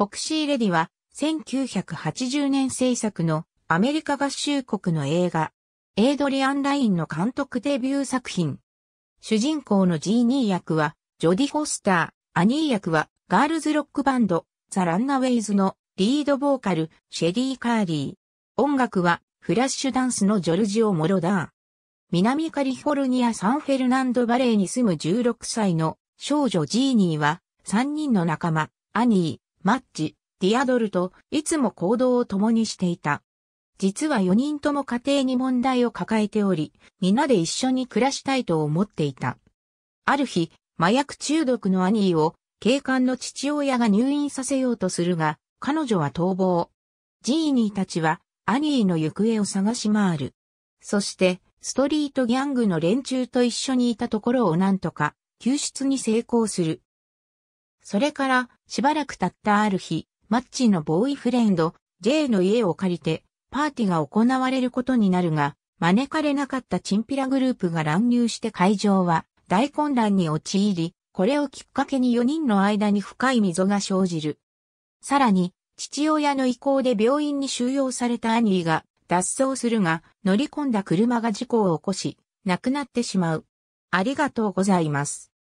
ホクシーレディは1980年制作のアメリカ合衆国の映画、エイドリアン・ラインの監督デビュー作品。主人公のジーニー役は、ジョディ・ホスター、アニー役は、ガールズロックバンド、ザ・ランナウェイズのリードボーカル、シェリー・カーリー。音楽は、フラッシュダンスのジョルジオ・モロダー。南カリフォルニア・サンフェルナンド・バレーに住む16歳の少女ジーニーは、3人の仲間、アニー、マッチ、ディアドルといつも行動を共にしていた。実は4人とも家庭に問題を抱えており、皆で一緒に暮らしたいと思っていた。ある日、麻薬中毒のアニーを警官の父親が入院させようとするが、彼女は逃亡。ジーニーたちはアニーの行方を探し回る。そして、ストリートギャングの連中と一緒にいたところをなんとか救出に成功する。それから、しばらく経ったある日、マッチのボーイフレンド、J の家を借りて、パーティーが行われることになるが、招かれなかったチンピラグループが乱入して会場は大混乱に陥り、これをきっかけに4人の間に深い溝が生じる。さらに、父親の意向で病院に収容されたアニーが脱走するが、乗り込んだ車が事故を起こし、亡くなってしまう。ありがとうございます。